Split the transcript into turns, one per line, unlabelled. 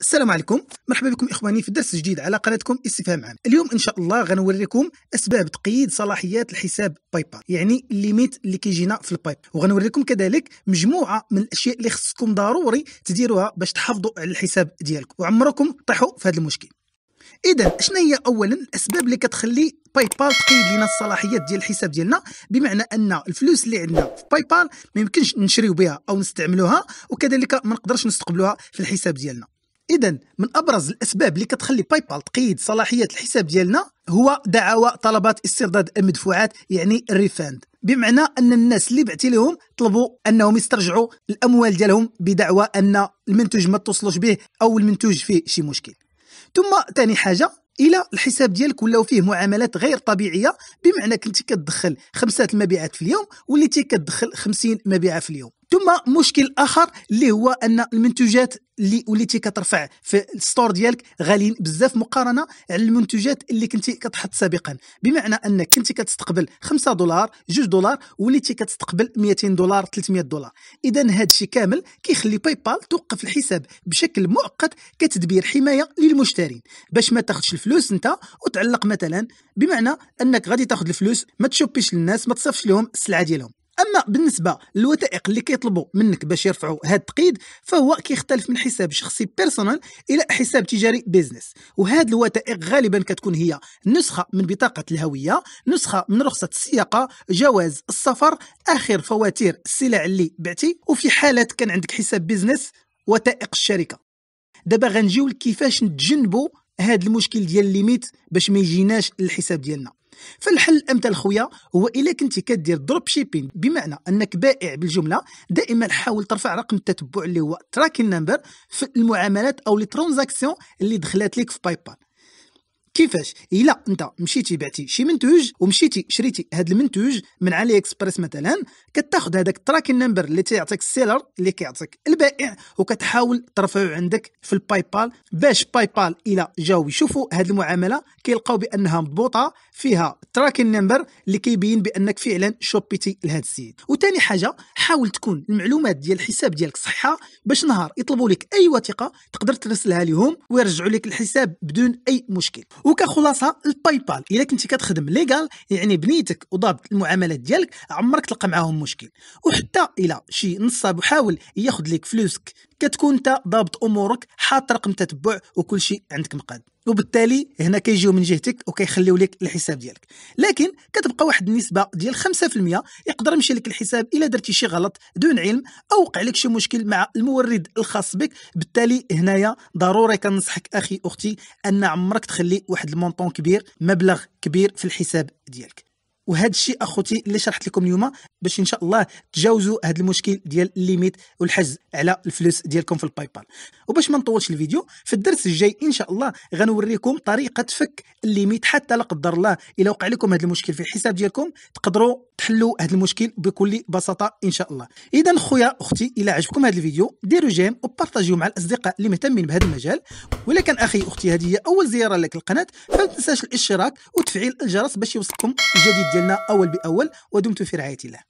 السلام عليكم مرحبا بكم اخواني في درس جديد على قناتكم استفهام عام اليوم ان شاء الله غنوريكم اسباب تقييد صلاحيات الحساب بال يعني الليميت اللي كيجينا في البايب وغنوريكم كذلك مجموعه من الاشياء اللي خصكم ضروري تديروها باش تحافظوا على الحساب ديالكم وعمركم طيحوا في هذا المشكل اذا شنو هي اولا الاسباب اللي كتخلي باي بال تقيد لنا الصلاحيات ديال الحساب ديالنا بمعنى ان الفلوس اللي عندنا في باي بال ما يمكنش نشريو بها او نستعملوها وكذلك ما نقدرش نستقبلوها في الحساب ديالنا اذا من ابرز الاسباب اللي كتخلي باي بال تقيد صلاحيه الحساب ديالنا هو دعاوى طلبات استرداد المدفوعات يعني الريفاند بمعنى ان الناس اللي بعتي لهم طلبوا انهم يسترجعوا الاموال ديالهم بدعوى ان المنتوج ما توصلوش به او المنتوج فيه شي مشكل ثم ثاني حاجه الى الحساب ديالك ولاو فيه معاملات غير طبيعيه بمعنى كنتي كتدخل خمسة المبيعات في اليوم وليتي كتدخل 50 مبيعه في اليوم ثم مشكل اخر اللي هو ان المنتوجات اللي وليتي كترفع في الستور ديالك غاليين بزاف مقارنه على المنتوجات اللي كنتي كتحط سابقا بمعنى انك كنتي كتستقبل 5 دولار 2 دولار وليتي كتستقبل 200 دولار 300 دولار اذا هذا الشيء كامل كيخلي باي بال توقف الحساب بشكل مؤقت كتدبير حمايه للمشترين باش ما تاخذش الفلوس انت وتعلق مثلا بمعنى انك غادي تاخذ الفلوس ما تشوبيش للناس ما تصفش لهم السلعه ديالهم اما بالنسبه للوثائق اللي كيطلبوا منك باش يرفعوا هذا التقييد فهو كيختلف من حساب شخصي بيرسونال الى حساب تجاري بيزنس وهاد الوثائق غالبا كتكون هي نسخه من بطاقه الهويه نسخه من رخصه السياقه جواز السفر اخر فواتير السلع اللي بعتي وفي حاله كان عندك حساب بيزنس وثائق الشركه دابا غنجيو لكيفاش نتجنبوا هذا المشكل ديال الليميت باش ما يجيناش للحساب ديالنا فالحل الامثل خويا هو الا كنتي كدير دروب شيبينغ بمعنى انك بائع بالجمله دائما حاول ترفع رقم التتبع اللي هو تراكين نمبر في المعاملات او لي ترانزاكسيون اللي دخلت لك في باي بال كيفاش الا انت مشيتي بعتي شي منتوج ومشيتي شريتي هذا المنتوج من علي اكسبريس مثلا كتاخذ هذاك التراكين نمبر اللي تيعطيك السيلر اللي كيعطيك البائع وكتحاول ترفعه عندك في الباي بال باش باي بال الا جاو يشوفوا هذه المعامله كيلقاو بانها مضبوطه فيها التراكين نمبر اللي كيبين بانك فعلا شوبيتي لهذا السيد وثاني حاجه حاول تكون المعلومات ديال الحساب ديالك صحه باش نهار يطلبوا لك اي وثيقه تقدر ترسلها لهم ويرجعوا لك الحساب بدون اي مشكل وكخلاصه الباي بال الا كنتي كتخدم ليغال يعني بنيتك وضابط المعاملات ديالك عمرك تلقى معاهم مشكل وحتى الا شي نصاب حاول ياخذ لك فلوسك كتكون انت ضابط امورك حاط رقم تتبع وكل شيء عندك مقاد وبالتالي هنا كيجيو من جهتك وكيخليو لك الحساب ديالك لكن كتبقى واحد النسبه ديال 5% يقدر يمشي لك الحساب الا درتي شي غلط دون علم او وقع لك شي مشكل مع المورد الخاص بك بالتالي هنايا ضروري كنصحك اخي اختي ان عمرك تخلي واحد المونطون كبير مبلغ كبير في الحساب ديالك وهذا الشيء اخوتي اللي شرحت لكم اليوم باش ان شاء الله تجاوزوا هذا المشكل ديال الليميت والحجز على الفلوس ديالكم في الباي بال وباش ما نطولش الفيديو في الدرس الجاي ان شاء الله غنوريكم طريقه فك الليميت حتى لا قدر الله الا وقع لكم هذا المشكل في الحساب ديالكم تقدروا تحلوا هذا المشكل بكل بساطه ان شاء الله اذا خويا اختي الا عجبكم هذا الفيديو ديروا جيم وبارطاجيو مع الاصدقاء اللي مهتمين بهذا المجال ولا كان اخي اختي هذه هي اول زياره لك القناه فما تنساش الاشتراك وتفعيل الجرس باش يوصلكم الجديد ديالنا اول باول ودمتم في رعايه الله